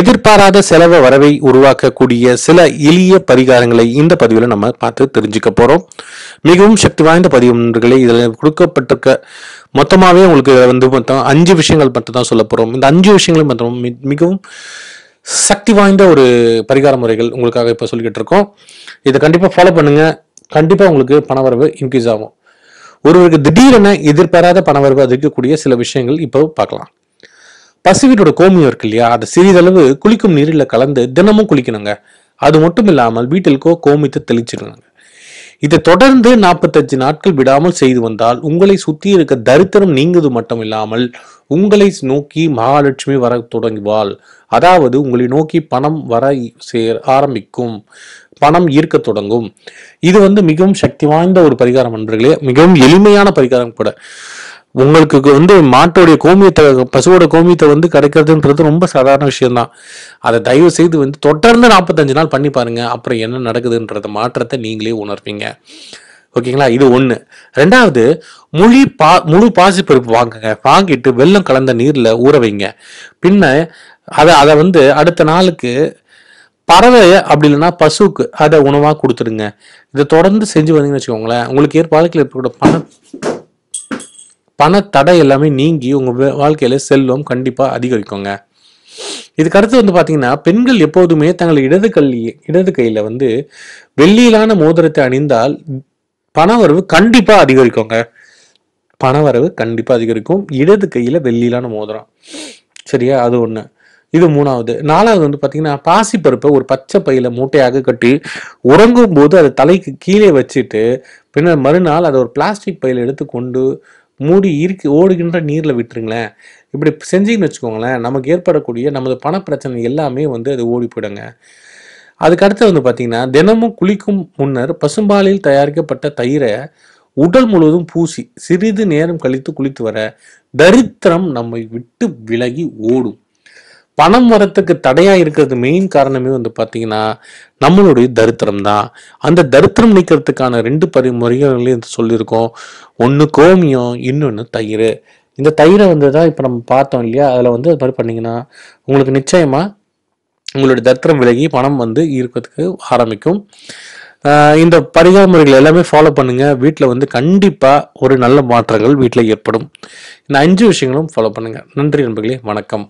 எதிர்பாராத செலவு வரவை உருவாக்கக்கூடிய சில எளிய பரிகாரங்களை இந்த பதிவில் நம்ம பார்த்து தெரிஞ்சுக்க போகிறோம் மிகவும் சக்தி வாய்ந்த பதிவு ஒன்றுகளை இதில் கொடுக்கப்பட்டிருக்க மொத்தமாகவே உங்களுக்கு வந்து மொத்தம் அஞ்சு விஷயங்கள் மட்டும் தான் சொல்ல போகிறோம் இந்த அஞ்சு விஷயங்களும் மட்டும் மிகவும் சக்தி வாய்ந்த ஒரு பரிகார முறைகள் உங்களுக்காக இப்போ சொல்லிக்கிட்டு இருக்கோம் இதை கண்டிப்பாக ஃபாலோ பண்ணுங்கள் கண்டிப்பாக உங்களுக்கு பணவரவு இன்க்ரீஸ் ஆகும் ஒருவருக்கு திடீரென எதிர்பாராத பணவரவு அதிகக்கூடிய சில விஷயங்கள் இப்போ பார்க்கலாம் பசுவீட்டோட கோமியம் இருக்கு இல்லையா அதை சிறிதளவு குளிக்கும் நீரில் கலந்து தினமும் குளிக்கணுங்க அது மட்டும் இல்லாமல் வீட்டிற்கோ கோமியத்தை தெளிச்சிடணுங்க இதை தொடர்ந்து நாற்பத்தஞ்சு நாட்கள் விடாமல் செய்து வந்தால் உங்களை சுற்றி இருக்க தரித்திரம் நீங்குவது மட்டும் இல்லாமல் உங்களை நோக்கி மகாலட்சுமி வர தொடங்குவாள் அதாவது உங்களை நோக்கி பணம் வர சேர் ஆரம்பிக்கும் பணம் ஈர்க்க தொடங்கும் இது வந்து மிகவும் சக்தி வாய்ந்த ஒரு பரிகாரம் நண்பர்களே மிகவும் எளிமையான பரிகாரம் கூட உங்களுக்கு வந்து மாட்டோடைய கோமியத்தை பசுவோட கோமியத்தை வந்து கிடைக்கிறதுன்றது ரொம்ப சாதாரண விஷயம்தான் அதை தயவு செய்து வந்து தொடர்ந்து நாற்பத்தஞ்சு நாள் பண்ணி பாருங்க அப்புறம் என்ன நடக்குதுன்றத மாற்றத்தை நீங்களே உணர்வீங்க ஓகேங்களா இது ஒன்று ரெண்டாவது முழு பா முழு பாசிப்பருப்பு வாங்குங்க வாங்கிட்டு வெள்ளம் கலந்த நீரில் ஊற வைங்க பின்ன அதை அதை வந்து அடுத்த நாளுக்கு பறவை அப்படி இல்லைன்னா பசுவுக்கு அதை உணவாக கொடுத்துடுங்க இதை தொடர்ந்து செஞ்சு வந்தீங்கன்னு வச்சுக்கோங்களேன் உங்களுக்கு ஏற்பாடுகள் இருக்கக்கூடிய பண பண தடை எல்லாமே நீங்கி உங்கள் வாழ்க்கையில் செல்வம் கண்டிப்பாக அதிகரிக்குங்க இதுக்கு அடுத்து வந்து பார்த்தீங்கன்னா பெண்கள் எப்போதுமே தங்கள் இடது கல்லி இடது கையில் வந்து வெள்ளியிலான மோதிரத்தை அணிந்தால் பணவரவு கண்டிப்பாக அதிகரிக்குங்க பணவரவு கண்டிப்பாக அதிகரிக்கும் இடது கையில் வெள்ளியிலான மோதிரம் சரியா அது ஒன்று இது மூணாவது நாலாவது வந்து பார்த்தீங்கன்னா பாசிப்பருப்பை ஒரு பச்சை பையில மூட்டையாக கட்டி உறங்கும் போது அதை தலைக்கு கீழே வச்சுட்டு பின்னர் மறுநாள் அதை ஒரு பிளாஸ்டிக் பையில் எடுத்து கொண்டு மூடி இருக்கு ஓடுகின்ற நீரில் விட்டுருங்களேன் இப்படி செஞ்சிங்கன்னு வச்சுக்கோங்களேன் நமக்கு ஏற்படக்கூடிய நமது பண பிரச்சனை எல்லாமே வந்து அது ஓடி போயிடுங்க அதுக்கு அடுத்து வந்து பார்த்தீங்கன்னா தினமும் குளிக்கும் முன்னர் பசும்பாலில் தயாரிக்கப்பட்ட தயிரை உடல் முழுவதும் பூசி சிறிது நேரம் கழித்து குளித்து வர தரித்திரம் நம்மை விட்டு விலகி ஓடும் பணம் வரத்துக்கு தடையாக இருக்கிறது மெயின் காரணமே வந்து பார்த்தீங்கன்னா நம்மளுடைய தரித்திரம் தான் அந்த தரித்திரம் நீக்கிறதுக்கான ரெண்டு பரி முறைகளையும் சொல்லியிருக்கோம் ஒன்று கோமியம் இன்னொன்று தயிர் இந்த தயிரை வந்து தான் இப்போ நம்ம பார்த்தோம் இல்லையா அதில் வந்து அது மாதிரி பண்ணிங்கன்னா உங்களுக்கு நிச்சயமாக உங்களுடைய தரித்திரம் விலகி பணம் வந்து இருக்கிறதுக்கு ஆரம்பிக்கும் இந்த பரிகார முறைகள் எல்லாமே ஃபாலோ பண்ணுங்க வீட்டில் வந்து கண்டிப்பாக ஒரு நல்ல மாற்றங்கள் வீட்டில் ஏற்படும் இந்த அஞ்சு விஷயங்களும் ஃபாலோ பண்ணுங்க நன்றி நண்பர்களே வணக்கம்